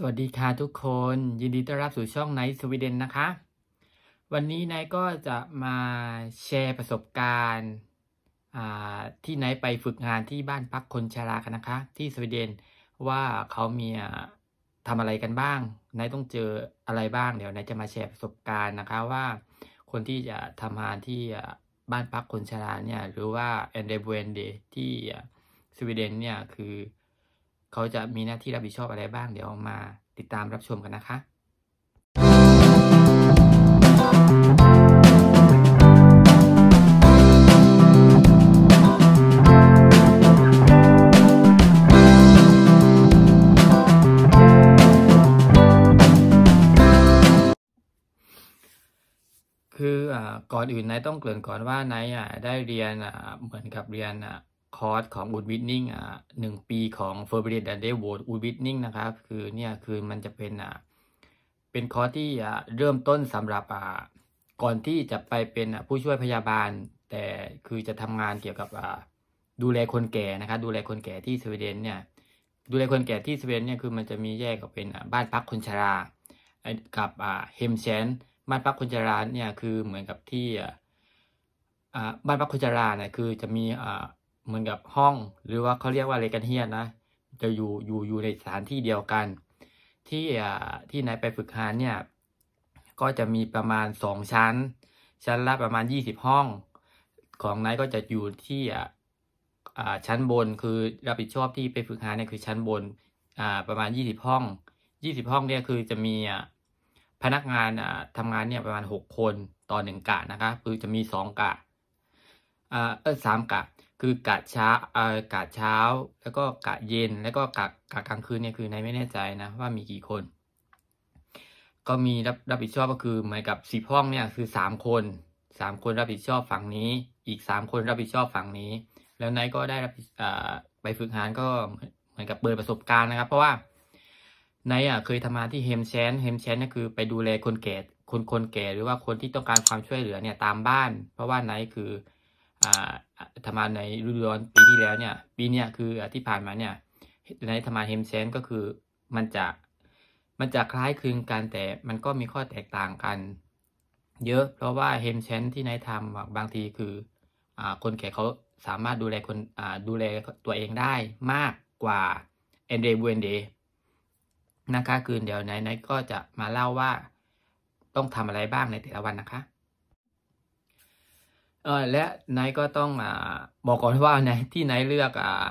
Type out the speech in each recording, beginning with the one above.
สวัสดีค่ะทุกคนยินดีต้อนรับสู่ช่องไนท์สวีเดนนะคะ วันนี้ไนท์ก็จะมาแชร์ประสบการณ์ที่ไนท์ไปฝึกงานที่บ้านพักคนชรากันนะคะ ที่สวีเดนว่าเขามีทำอะไรกันบ้างไนท์ต้องเจออะไรบ้างเดี๋ยวไนท์จะมาแชร์ประสบการณ์นะคะ ว่า คนที่จะทำงานที่บ้านพักคนชราเนี่ย หรือว่าแอนเดรเวนเดที่สวีเดนเนี่ยคือเขาจะมีหน้าที่รับผิดชอบอะไรบ้างเดี๋ยวมาติดตามรับชมกันนะคะ คือก่อนอื่นนายต้องเกริ่นก่อนว่านายได้เรียนเหมือนกับเรียนคอร์สของ Wood w i น n i n g อ่าหนึ่งปีของ f e r b ์ r i t and d e ด o t Wood Winning นะครับ คือเนี่ยคือมันจะเป็นอ่าเป็นคอร์สที่อ่าเริ่มต้นสำหรับอ่าก่อนที่จะไปเป็นผู้ช่วยพยาบาล แต่คือจะทำงานเกี่ยวกับอ่าดูแลคนแก่นะครับ ดูแลคนแก่ที่สวีเดนเนี่ย ดูแลคนแก่ที่สวีเดนเนี่ยคือมันจะมีแยกกับเป็นบ้านพักคนชรา กับอ่เฮมเชนบ้านพักคนชราเนี่ยคือเหมือนกับที่อ่บ้านพักคนชราเนี่ยคือจะมีอ่เหมือนกับห้อง หรือว่าเขาเรียกว่าอะไรกันเฮียนะ จะอยู่อยู่อยู่ในสถานที่เดียวกัน ที่ที่นายไปฝึกงานเนี่ยก็จะมีประมาณสองชั้น ชั้นละประมาณยี่สิบห้อง ของนายก็จะอยู่ที่ชั้นบนคือรับผิดชอบที่ไปฝึกงานเนี่ยคือชั้นบนประมาณยี่สิบห้องยี่สิบห้องเนี่ยคือจะมีพนักงานทำงานเนี่ยประมาณหกคนต่อหนึ่งกะนะคะคือจะมีสองกะเออสามกะคือกะเช้าเอ่อกะเช้าแล้วก็กะเย็นแล้วก็กะกะกลางคืนเนี่ยคือนายไม่แน่ใจนะว่ามีกี่คน ก็มีรับรับผิดชอบก็คือเหมือนกับสิบห้องเนี่ยคือสามคนสามคนรับผิดชอบฝั่งนี้ อีกสามคนรับผิดชอบฝั่งนี้ แล้วนายก็ได้รับไปฝึกงานก็เหมือนกับเปิดประสบการณ์นะครับเพราะว่านายอ่ะเคยทำงานที่เฮมแชนเฮมแชนนี่คือไปดูแลคนแก่คนคนแก่หรือว่าคนที่ต้องการความช่วยเหลือเนี่ยตามบ้าน เพราะว่านายคือทำมานในฤดูร้อนปีที่แล้วเนี่ย ปีนี้คือที่ผ่านมาเนี่ย ในทำมานเฮมเซนก็คือมันจะ มันจะคล้ายคลึงกันแต่มันก็มีข้อแตกต่างกันเยอะ เพราะว่าเฮมเซนที่นายทำบางทีคืออคนแก่เขาสามารถดูแลคนดูแลตัวเองได้มากกว่าเอนเดบูเอนเดนะคะคืนเดี๋ยวนายนายก็จะมาเล่าว่าต้องทำอะไรบ้างในแต่ละวันนะคะเออและนายก็ต้องอ่าบอกก่อนว่านายที่นายเลือกอ่า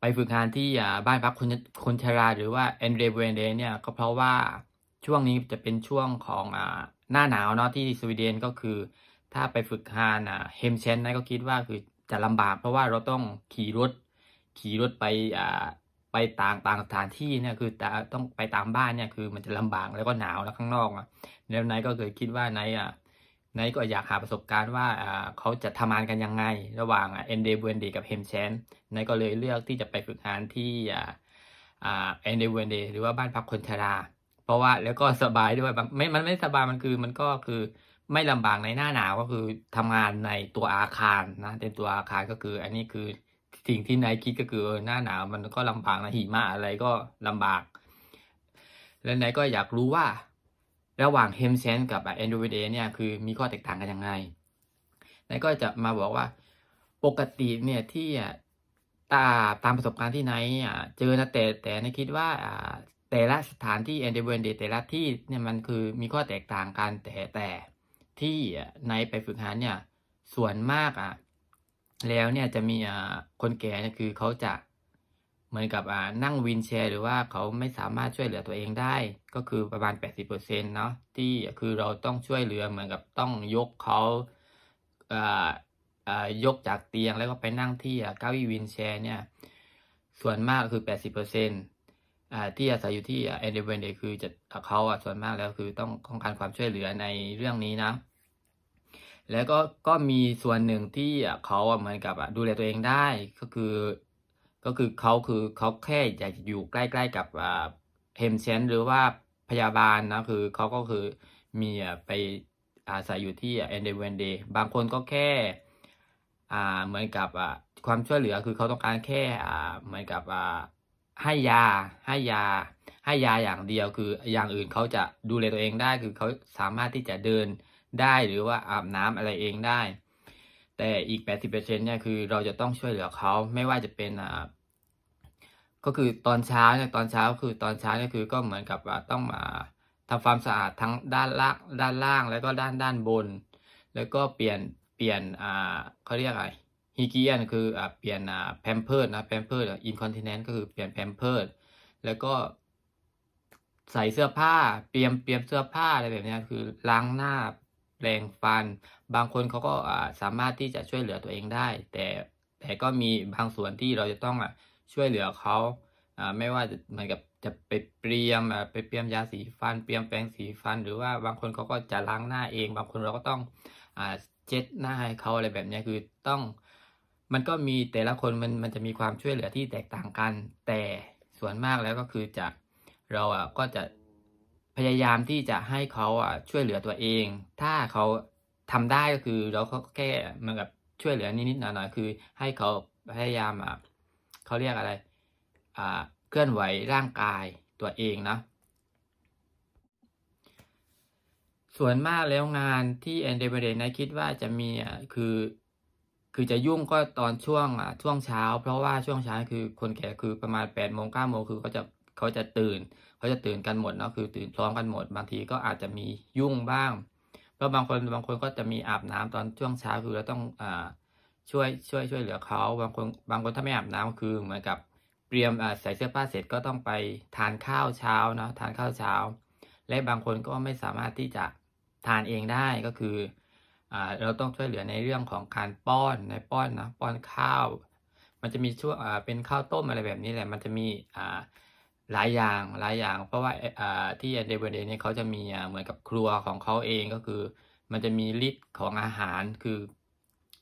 ไปฝึกงานที่อ่าบ้านพักคนคนชราหรือว่าแอนเดรเวนเดเนี่ยก็เพราะว่าช่วงนี้จะเป็นช่วงของอ่าหน้าหนาวเนาะที่สวีเดนก็คือ ถ้าไปฝึกงานอ่าเฮมเชนนายก็คิดว่าคือจะลำบาก เพราะว่าเราต้องขี่รถ ขี่รถไปอ่าไปต่างต่างสถานที่เนี่ยคือต้องไปตามบ้านเนี่ยคือมันจะลำบากแล้วก็หนาวแล้วข้างนอกอ่ะแล้วนายก็เคยคิดว่านายอ่านายก็อยากหาประสบการณ์ว่าเขาจะทำงานกันยังไง ระหว่างเอ็นเดบวนเดกับเฮมเชนนายก็เลยเลือกที่จะไปฝึกงานที่เอ็นเดบวนเดหรือว่าบ้านพักคนชรา เพราะว่าแล้วก็สบายด้วยไม่มันไม่สบายมันคือ มันก็คือไม่ลำบากในหน้าหนาวก็คือทำงานในตัวอาคารนะเป็นตัวอาคารก็คือ อันนี้คือสิ่งที่นายคิดก็คือหน้าหนาวมันก็ลำบากนะหิมะอะไรก็ลำบาก และนายก็อยากรู้ว่าระหว่างเฮมเซนกับแอนดูเวเดเนี่ยคือมีข้อแตกต่างกันยังไงนายก็จะมาบอกว่า ปกติเนี่ยที่ตาตามประสบการณ์ที่ไหนเจอนะแต่แต่นายคิดว่าแต่ละสถานที่แอนดูเวเดแต่ละที่เนี่ยมันคือมีข้อแตกต่างกันแต่แต่ที่นายไปฝึกหัดเนี่ยส่วนมากอ่ะแล้วเนี่ยจะมีคนแก่คือเขาจะมือนกับนั่งวินแชร์ หรือว่าเขาไม่สามารถช่วยเหลือตัวเองได้ ก็คือประมาณ 80%เนาะที่คือเราต้องช่วยเหลือเหมือนกับต้องยกเขายกจากเตียงแล้วก็ไปนั่งที่เก้าอี้วินแชร์เนี่ยส่วนมากคือ 80%ที่อาศัยอยู่ที่เอเดเวนเดคือจะเขาส่วนมากแล้วคือต้องต้องการความช่วยเหลือในเรื่องนี้นะ แล้วก็ก็มีส่วนหนึ่งที่เขาเหมือนกับดูแลตัวเองได้ก็คือก็คือเขาคือเขาแค่อยากอยู่ใกล้ ๆกับเฮมเชนหรือว่าพยาบาลนะคือเขาก็คือมีไปอาศัยอยู่ที่เอนเดเวนเดย์บางคนก็แค่เหมือนกับความช่วยเหลือคือเขาต้องการแค่เหมือนกับให้ยา ให้ยา ให้ยาอย่างเดียวคืออย่างอื่นเขาจะดูแลตัวเองได้คือเขาสามารถที่จะเดินได้หรือว่าอาบน้ำอะไรเองได้แต่อีก80%เนี่ยคือเราจะต้องช่วยเหลือเขาไม่ว่าจะเป็นอ่าก็คือตอนเช้าเนี่ยตอนเช้าคือตอนเช้าเนี่ยคือก็เหมือนกับว่าต้องมาทำความสะอาดทั้งด้านล่าง ด้านล่างแล้วก็ด้านด้านบน แล้วก็เปลี่ยนเปลี่ยนอ่าเขาเรียกอะไรฮีเกียนคืออ่าเปลี่ยนอ่าแพมเพิร์ดนะแพมเพิร์ดอินคอนติเนนต์ก็คือเปลี่ยนแพมเพิร์ดแล้วก็ใส่เสื้อผ้าเตรียมเตรียมเสื้อผ้าอะไรแบบนี้คือล้างหน้าแปลงฟันบางคนเขาก็สามารถที่จะช่วยเหลือตัวเองได้ แต่แต่ก็มีบางส่วนที่เราจะต้องช่วยเหลือเขาไม่ว่าจะเหมือนกับจะไปเปรียมไปเปรียมยาสีฟันเปรียมแปรงสีฟันหรือว่าบางคนเขาก็จะล้างหน้าเอง บางคนเราก็ต้องเช็ดหน้าให้เขาอะไรแบบนี้คือต้อง มันก็มีแต่ละคนมันมันจะมีความช่วยเหลือที่แตกต่างกัน แต่ส่วนมากแล้วก็คือจากเราอ่ะก็จะพยายามที่จะให้เขาอ่ะช่วยเหลือตัวเอง ถ้าเขาทำได้ก็คือเราแค่เหมือนกับช่วยเหลือนิดดหน่อยยคือให้เขาพยายามอ่ะเขาเรียกอะไรอ่าเคลื่อนไหวร่างกายตัวเองนะ ส่วนมากแล้วงานที่แอนเดเบเดนนคิดว่าจะมีอ่ะคือคือจะยุ่งก็ตอนช่วงอ่ะช่วงเช้า เพราะว่าช่วงเช้าคือคนแก่คือประมาณแปดโมงเก้าโมงคือก็จะเขาจะตื่น เขาจะตื่นกันหมดเนาะคือตื่นพร้อมกันหมด บางทีก็อาจจะมียุ่งบ้าง ก็บางคนบางคนก็จะมีอาบน้ำตอนช่วงเช้า คือเราต้องอ่าช่วยช่วยช่วยเหลือเขา บางคนบางคนถ้าไม่อาบน้ำคือเหมือนกับ เตรียมใส่เสื้อผ้าเสร็จก็ต้องไปทานข้าวเช้าเนาะทานข้าวเช้า และบางคนก็ไม่สามารถที่จะทานเองได้ ก็คือเราต้องช่วยเหลือในเรื่องของการป้อนในป้อนนะ ป้อนข้าว มันจะมีช่วงเป็นข้าวต้มอะไรแบบนี้แหละ มันจะมีหลายอย่างหลายอย่างเพราะว่าที่เดเวเดเนี่ยเขาจะมีเหมือนกับครัวของเขาเองก็คือ มันจะมีฤทธิ์ของอาหาร คือ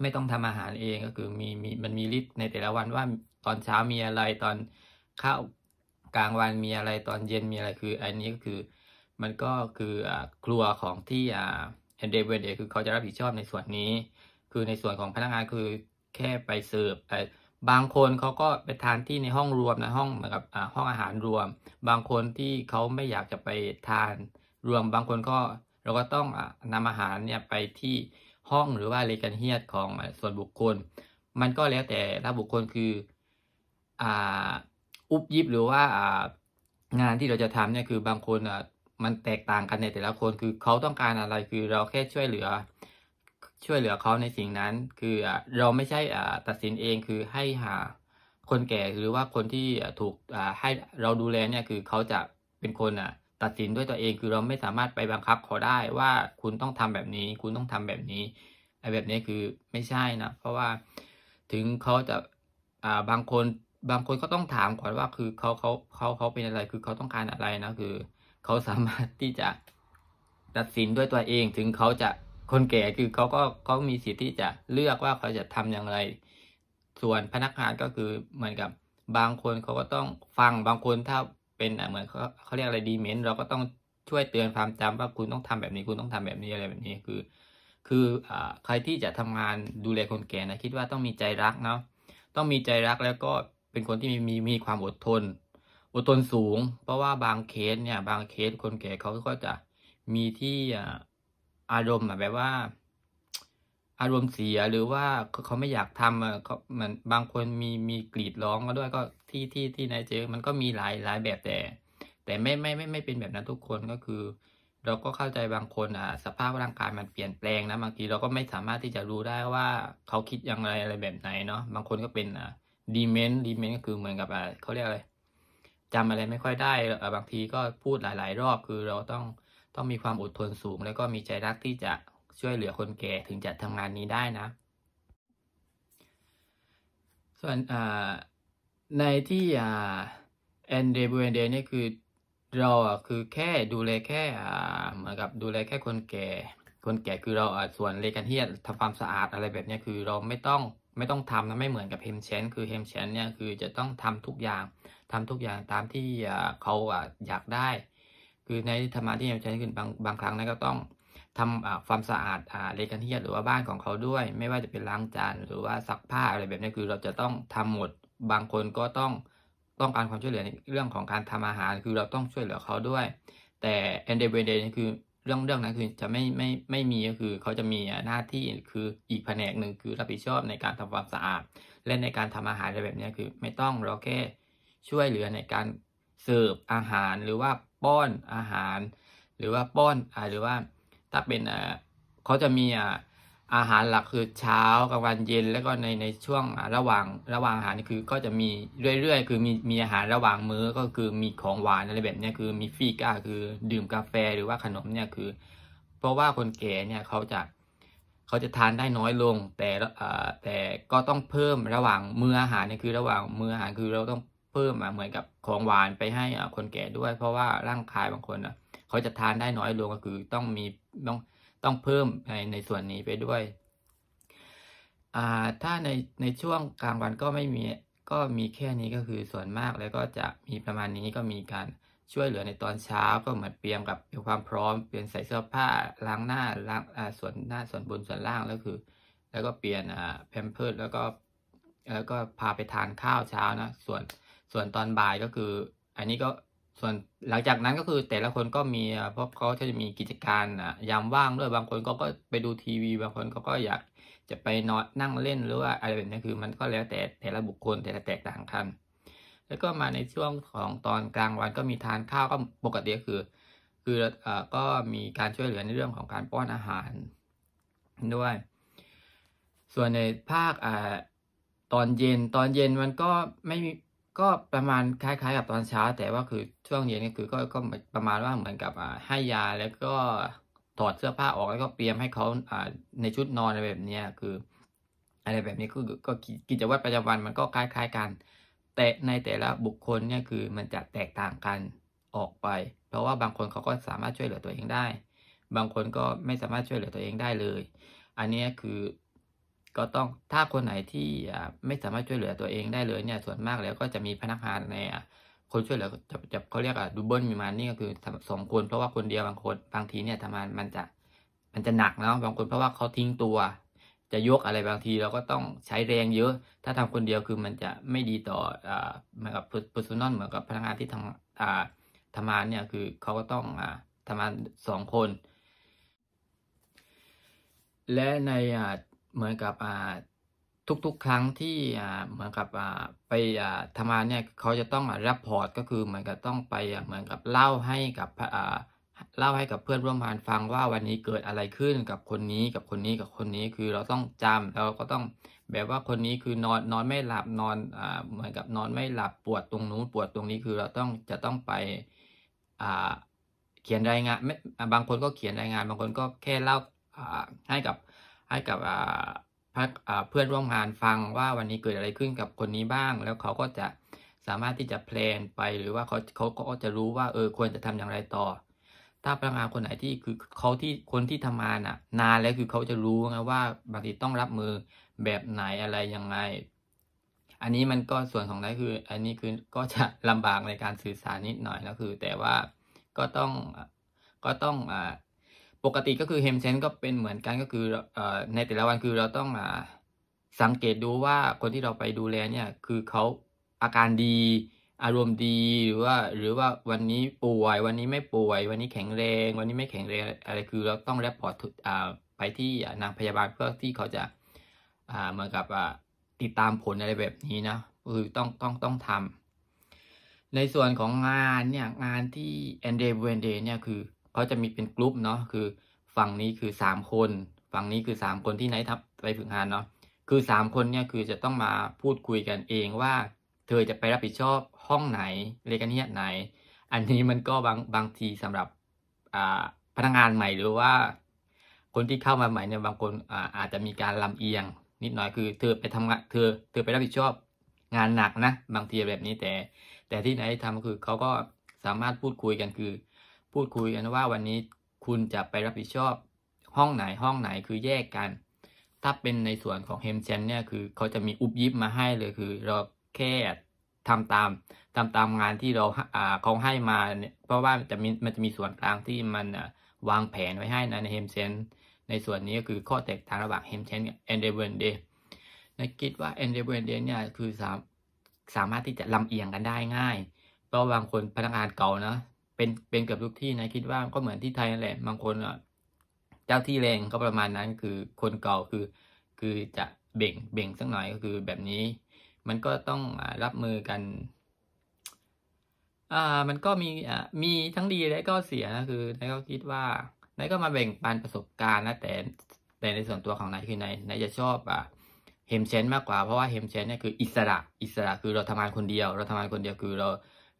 ไม่ต้องทำอาหารเองก็คือมีมีมันมีฤทธิ์ในแต่ละวันว่าตอนเช้ามีอะไรตอนข้าวกลางวันมีอะไรตอนเย็นมีอะไรคืออันนี้ก็คือ มันก็คือครัวของที่เดเวเดคือเขาจะรับผิดชอบในส่วนนี้ คือในส่วนของพนักงานคือแค่ไปเสิร์ฟบางคนเขาก็ไปทานที่ในห้องรวมนะห้องเหมือนกับห้องอาหารรวม บางคนที่เขาไม่อยากจะไปทานรวม บางคนก็เราก็ต้องนำอาหารเนี่ยไปที่ห้องหรือว่าเลกันเฮียดของส่วนบุคคล มันก็แล้วแต่ละบุคคลคืออ่าอุบยิบหรือว่างานที่เราจะทำเนี่ยคือบางคนอ่ะมันแตกต่างกันในแต่ละคนคือเขาต้องการอะไรคือเราแค่ช่วยเหลือช่วยเหลือเขาในสิ่งนั้น คือเราไม่ใช่ตัดสินเองคือให้หาคนแก่หรือว่าคนที่ถูกให้เราดูแลเนี่ย คือเขาจะเป็นคนตัดสินด้วยตัวเอง คือเราไม่สามารถไปบังคับเขาได้ว่าคุณต้องทำแบบนี้ คุณต้องทำแบบนี้ไอ้แบบนี้คือไม่ใช่นะเพราะว่าถึงเขาจะบางคนบางคนก็ต้องถามก่อนว่าคือเขาเขาเขาเขาเป็นอะไรคือเขาต้องการอะไรนะ คือเขาสามารถที่จะตัดสินด้วยตัวเอง ถึงเขาจะคนแก่คือเขาก็เขามีสิทธิ์ที่จะเลือกว่าเขาจะทำอย่างไรส่วนพนักงานก็คือเหมือนกับบางคนเขาก็ต้องฟังบางคนถ้าเป็นเหมือนเขาเขาเรียกอะไรดีเมนต์เราก็ต้องช่วยเตือนความจำ ว่าคุณต้องทำแบบนี้คุณต้องทำแบบนี้อะไรแบบนี้คือ คืออใครที่จะทำงานดูแลคนแก่นะคิดว่าต้องมีใจรักเนาะต้องมีใจรักแล้วก็เป็นคนที่มีมีมีความอดทนอดทนสูง เพราะว่าบางเคสเนี่ย บางเคสคนแก่เขาก็จะมีที่อารมณ์แบบว่า อารมณ์เสีย หรือว่าเขาไม่อยากทำอ่ะเขาเหมือนบางคนมีมีกรีดร้องมาด้วยก็ที่ที่ที่นายเจอมันก็มีหลายหลายแบบแต่ แต่ไม่ไม่ไม่ไม่เป็นแบบนั้นทุกคนก็คือ เราก็เข้าใจบางคนอ่ะสภาพร่างกายมันเปลี่ยนแปลงนะบางทีเราก็ไม่สามารถที่จะรู้ได้ว่า เขาคิดอย่างไรอะไรแบบไหนเนาะบางคนก็เป็นอ่ะดีเมนดีเมนก็คือเหมือนกับอ่ะเขาเรียกอะไรจำอะไรไม่ค่อยได้บางทีก็พูดหลาย ๆ รอบคือเราต้อง้องมีความอดทนสูงแล้วก็มีใจรักที่จะช่วยเหลือคนแก่ถึงจะทำงานนี้ได้นะส่วนในที่แอนเดบูเอนเดนี่คือเราคือแค่ดูแลแค่เหมือนกับดูแลแค่คนแก่คนแก่คือเราส่วนเลกันเทียทำความสะอาดอะไรแบบนี้คือเราไม่ต้องไม่ต้องทำนะไม่เหมือนกับเฮมเชนคือเฮมเชนเนี่ยคือจะต้องทำทุกอย่างทำทุกอย่างตามที่เขาอยากได้คือในธรรมะที่เราใช้ค้นบางบางครั้งนั้นก็ต้องทำความสะอาดอเลกันเทียหรือว่าบ้านของเขาด้วย ไม่ว่าจะเป็นล้างจานหรือว่าซักผ้าอะไรแบบนี้คือ เราจะต้องทำหมดบางคนก็ต้องต้องการความช่วยเหลือในเรื่องของการทำอาหาร คือเราต้องช่วยเหลือเขาด้วย แต่เอนเดเวนเดนี่คือเรื่องเรื่องนั้นคือจะไม่ไม่ไม่มีก็คือ เขาจะมีหน้าที่คือ อีกแผนกหนึ่งคือรับผิดชอบในการทำความสะอาดและในการทำอาหารอะไรแบบนี้คือ ไม่ต้องเราแค่ ช่วยเหลือในการเสิร์ฟอาหารหรือว่าป้อนอาหารหรือว่าป้อนอหรือว่าถ้าเป็นเขาจะมีอ่าหารหลักคือเช้ากลางวันเย็นแล้วก็ในในช่วงระหว่างระหว่างอาหารนี่คือ ก็จะมีเรื่อยๆคือมีมีอาหารระหว่างมื้อก็คือมีของหวานอะไรแบบนี้คือมีฟีก้าคือ ดื่มกาแฟหรือว่าขนมเนี่ยคือ เพราะว่าคนแก่เนี่ยเขาจะเขาจะทานได้น้อยลง แต่แต่ก็ต้องเพิ่มระหว่างมื้ออาหารนี่คือระหว่างมื้ออาหารคือเราต้องพิ่มมาเหมือนกับของหวานไปให้คนแก่ด้วย เพราะว่าร่างกายบางคนเขาจะทานได้น้อยลงก็คือต้องมีต้องต้อง เพิ่มในในส่วนนี้ไปด้วยถ้าในในช่วงกลางวันก็ไม่มีก็มีแค่นี้ก็คือส่วนมากแล้วก็จะมีประมาณนี้ก็มีการช่วยเหลือในตอนเช้า ก็เหมือนเตรียมกับความพร้อมเปลี่ยนใส่เสื้อผ้าล้างหน้าล้างส่วนหน้าส่วนบนส่วนล่างแล้วคือ แล้วก็เปลี่ยนแพมเพิร์ดแล้วก็แล้วก็พาไปทานข้าวเช้านะส่วนส่วนตอนบ่ายก็คืออันนี้ก็ส่วนหลังจากนั้นก็คือแต่ละคนก็มีเพราะเขาจะมีกิจการอะยามว่างด้วยบางคนก็ก็ไปดูทีวีบางคนเขาก็อยากจะไปนอนนั่งเล่น หรือว่าอะไรแบบนี้คือมันก็แล้วแต่แต่ละบุคคลแต่ละแตกต่างกันแล้วก็มาในช่วงของตอนกลางวันก็มีทานข้าวก็ปกติก็คือ คืออก็มีการช่วยเหลือในเรื่องของการป้อนอาหารด้วย ส่วนในภาคตอนเย็นตอนเย็นมันก็ไม่ก็ประมาณคล้าย ๆ กับตอนเช้า แต่ว่าคือช่วงเย็นนี่คือก็ก็ประมาณว่าเหมือนกับให้ยาแล้วก็ถอดเสื้อผ้าออกแล้วก็เตรียมให้เขาในชุดนอนอะไรแบบนี้คือ อะไรแบบนี้คือก็กิจวัตรประจำวันมันก็คล้ายๆกัน แต่ในแต่ละบุคคลเนี่ยคือมันจะแตกต่างกันออกไป เพราะว่าบางคนเขาก็สามารถช่วยเหลือตัวเองได้ บางคนก็ไม่สามารถช่วยเหลือตัวเองได้เลย อันนี้คือก็ต้องถ้าคนไหนที่ไม่สามารถช่วยเหลือตัวเองได้เลย เนี่ยส่วนมากแล้วก็จะมีพนักงานในคนช่วยเหลือจะจะเขาเรียกอะดูเบิลมีมานี่ก็คือสองคน เพราะว่าคนเดียวบางคน บางทีเนี่ยทำงานมันจะมันจะหนักเนาะบางคนเพราะว่าเขาทิ้งตัว จะยกอะไรบางทีเราก็ต้องใช้แรงเยอะ ถ้าทำคนเดียวคือมันจะไม่ดีต่อเหมือนกับเอร์ซูนอลเหมือนกับพนักงานที่ทำทำงานเนี่ยคือเขาก็ต้องทำงานสองคน และในเหมือนกับทุกๆครั้งที่เหมือนกับไปทำงานเนี่ยเขาจะต้องรับพอร์ตก็คือเหมือนกับต้องไปเหมือนกับเล่าให้กับเล่าให้กับเพื่อนร่วมงานฟังว่าวันนี้เกิดอะไรขึ้นกับคนนี้ กับคนนี้กับคนนี้คือเราต้องจำแล้วก็ต้องแบบว่าคนนี้คือนอนนอนไม่หลับนอนอ่าเหมือนกับนอนไม่หลับปวดตรงนู้นปวดตรงนี้คือเราต้องจะต้องไปอ่าเขียนรายงานไม่บางคนก็เขียนรายงานบางคนก็แค่เล่าอ่าให้กับให้กับเพื่อนร่วมงานฟังว่าวันนี้เกิดอะไรขึ้นกับคนนี้บ้าง แล้วเขาก็จะสามารถที่จะแพลนไป หรือว่าเขาเขาก็จะรู้ว่า เออควรจะทำอย่างไรต่อ ถ้าพนักงานคนไหนที่คือเขาที่คนที่ทำงานอ่ะ นานแล้วคือเขาจะรู้นะว่าบางทีต้องรับมือแบบไหนอะไรยังไง อันนี้มันก็ส่วนของนั้นคือ อันนี้คือก็จะลำบากในการสื่อสารนิดหน่อยนะคือ แต่ว่าก็ต้องก็ต้องอ่าปกติก็คือเฮมเซนก็เป็นเหมือนกันก็คือในแต่ละวันคือเราต้องสังเกตดูว่าคนที่เราไปดูแลเนี่ย คือเขาอาการดี อารมณ์ดีหรือว่าหรือว่าวันนี้ป่วยวันนี้ไม่ป่วย วันนี้แข็งแรง วันนี้ไม่แข็งแรงอะไรคือเราต้องรับพอร์ตไปที่นางพยาบาลเพื่อที่เขาจะเหมือนกับติดตามผลอะไรแบบนี้นะ คือต้องต้องต้องทำในส่วนของงานเนี่ยงานที่แอนเดร b เวนเด a y เนี่ยคือเขาจะมีเป็นกลุ่มเนาะคือฝั่งนี้คือสามคนฝั่งนี้คือสามคนที่ไนท์ทับไปฝึกงานเนาะคือสามคนเนี่ยคือจะต้องมาพูดคุยกันเองว่า เธอจะไปรับผิดชอบห้องไหนเลกาเนียไหน อันนี้มันก็บางบางทีสำหรับพนักงานใหม่หรือว่า คนที่เข้ามาใหม่เนี่ยบางคนอาอาจจะมีการลำเอียง นิดหน่อยคือเธอไปทำงานเธอเธอไปรับผิดชอบงานหนักนะ บางทีแบบนี้แต่ แต่ที่ไหนทำคือเขาก็สามารถพูดคุยกันคือพูดคุยกันว่าวันนี้คุณจะไปรับผิดชอบห้องไหนห้องไหนคือแยกกัน ถ้าเป็นในส่วนของเฮมเชนเนี่ย คือเขาจะมีอุบยิบมาให้เลยคือเราแค่ทำตามทำตามงานที่เราเขาให้มาเนี่ยเพราะว่าจะมีมันจะมีส่วนกลางที่มันวางแผนไว้ให้นะในเฮมเชนในส่วนนี้ก็คือข้อแตกต่างระหว่างเฮมเชนกับแอนเดเวนเดย์นกคิดว่าแอนเดเวนเดย์เนี่ยคือสามสามารถที่จะลำเอียงกันได้ง่ายเพราะบางคนพนักงานเก่านะเป็นเป็นเกือบทุกที่นะคิดว่าก็เหมือนที่ไทยนั่นแหละบางคนเจ้าที่แรงก็ประมาณนั้นคือคนเก่าคือ คือจะเบ่งเบ่งสักหน่อยก็คือแบบนี้ มันก็ต้องรับมือกันอ่ามันก็มีอ่ามีทั้งดีและก็เสียนะคือนายก็คิดว่านายก็มาแบ่งปันประสบการณ์นะแต่แต่ในส่วนตัวของนายคือนายนายจะชอบอ่าเฮมเชนมากกว่าเพราะว่าเฮมเชนเนี่ยคืออิสระ อิสระคือเราทำงานคนเดียว เราทำงานคนเดียวคือเรา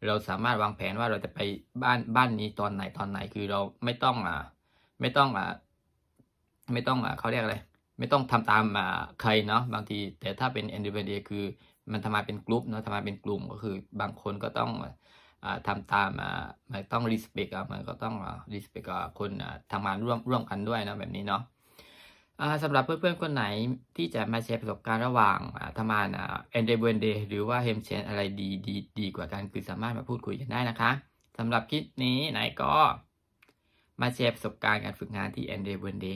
เราสามารถวางแผนว่าเราจะไปบ้านบ้านนี้ตอนไหนตอนไหนคือเราไม่ต้องอ่าไม่ต้องอ่าไม่ต้องอ่าเขาเรียกอะไรไม่ต้องทำตามอ่าใครเนาะบางที แต่ถ้าเป็นแอนดิเวเดียคือ มันทำมาเป็นกลุ่มเนาะทำมาเป็นกลุ่มก็คือบางคนก็ต้องทำตามมันต้องรีสเปกอะมันก็ต้องรีสเปกอะคนท่างานร่วมร่วมกันด้วยนะแบบนี้เนาะสำหรับเพื่อนๆ คนไหนที่จะมาแชร์ประสบการณ์ระหว่างทำงานเอนเดเวนเดหรือว่าเฮมเชนอะไรดีดีดี กว่ากันคือสามารถมาพูดคุยกันได้นะคะสำหรับคลิปนี้ไหนก็มาแชร์ประสบการณ์การฝึกงานที่เอนเดเวนเด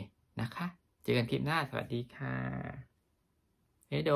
นะคะ เจอกันคลิปหน้าสวัสดีค่ะ เฮโด